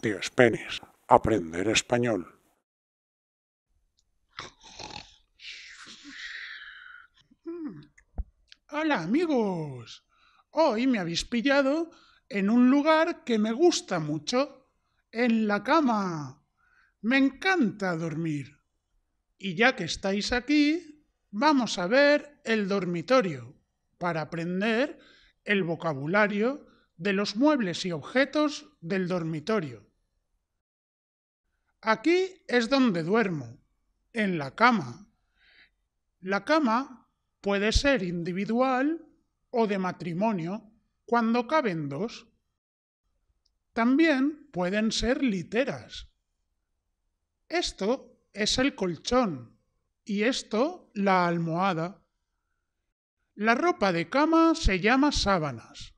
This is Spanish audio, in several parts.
Tíos penes, aprender español. Hola amigos, hoy me habéis pillado en un lugar que me gusta mucho, en la cama. Me encanta dormir. Y ya que estáis aquí, vamos a ver el dormitorio para aprender el vocabulario de los muebles y objetos del dormitorio. Aquí es donde duermo, en la cama. La cama puede ser individual o de matrimonio cuando caben dos. También pueden ser literas. Esto es el colchón y esto la almohada. La ropa de cama se llama sábanas.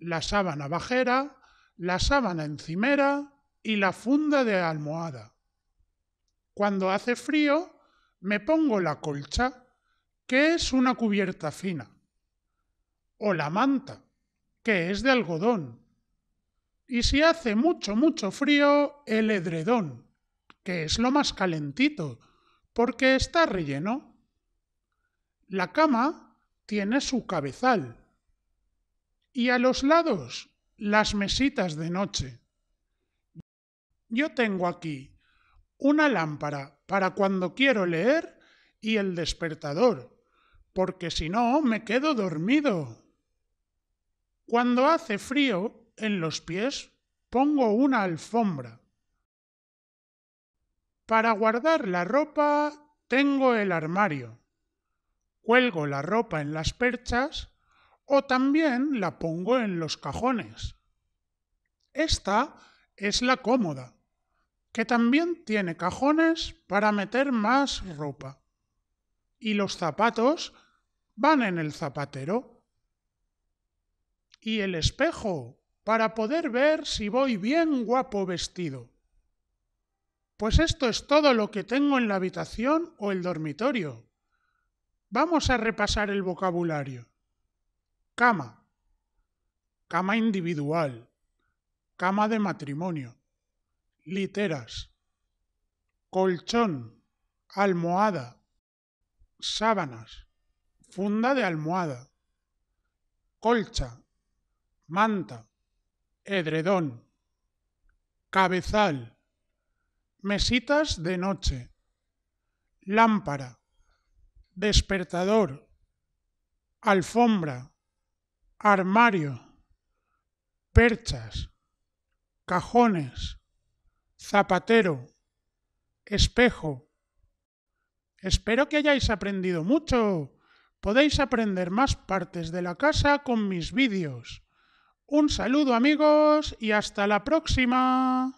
La sábana bajera, la sábana encimera y la funda de almohada. Cuando hace frío, me pongo la colcha, que es una cubierta fina, o la manta, que es de algodón. Y si hace mucho, mucho frío, el edredón, que es lo más calentito, porque está relleno. La cama tiene su cabezal y a los lados las mesitas de noche. Yo tengo aquí una lámpara para cuando quiero leer y el despertador, porque si no me quedo dormido. Cuando hace frío en los pies pongo una alfombra. Para guardar la ropa tengo el armario cuelgo la ropa en las perchas o también la pongo en los cajones. Esta es la cómoda, que también tiene cajones para meter más ropa. Y los zapatos van en el zapatero. Y el espejo, para poder ver si voy bien guapo vestido. Pues esto es todo lo que tengo en la habitación o el dormitorio. Vamos a repasar el vocabulario. Cama. Cama individual. Cama de matrimonio. Literas. Colchón. Almohada. Sábanas. Funda de almohada. Colcha. Manta. Edredón. Cabezal. Mesitas de noche. Lámpara despertador, alfombra, armario, perchas, cajones, zapatero, espejo. Espero que hayáis aprendido mucho. Podéis aprender más partes de la casa con mis vídeos. Un saludo amigos y hasta la próxima.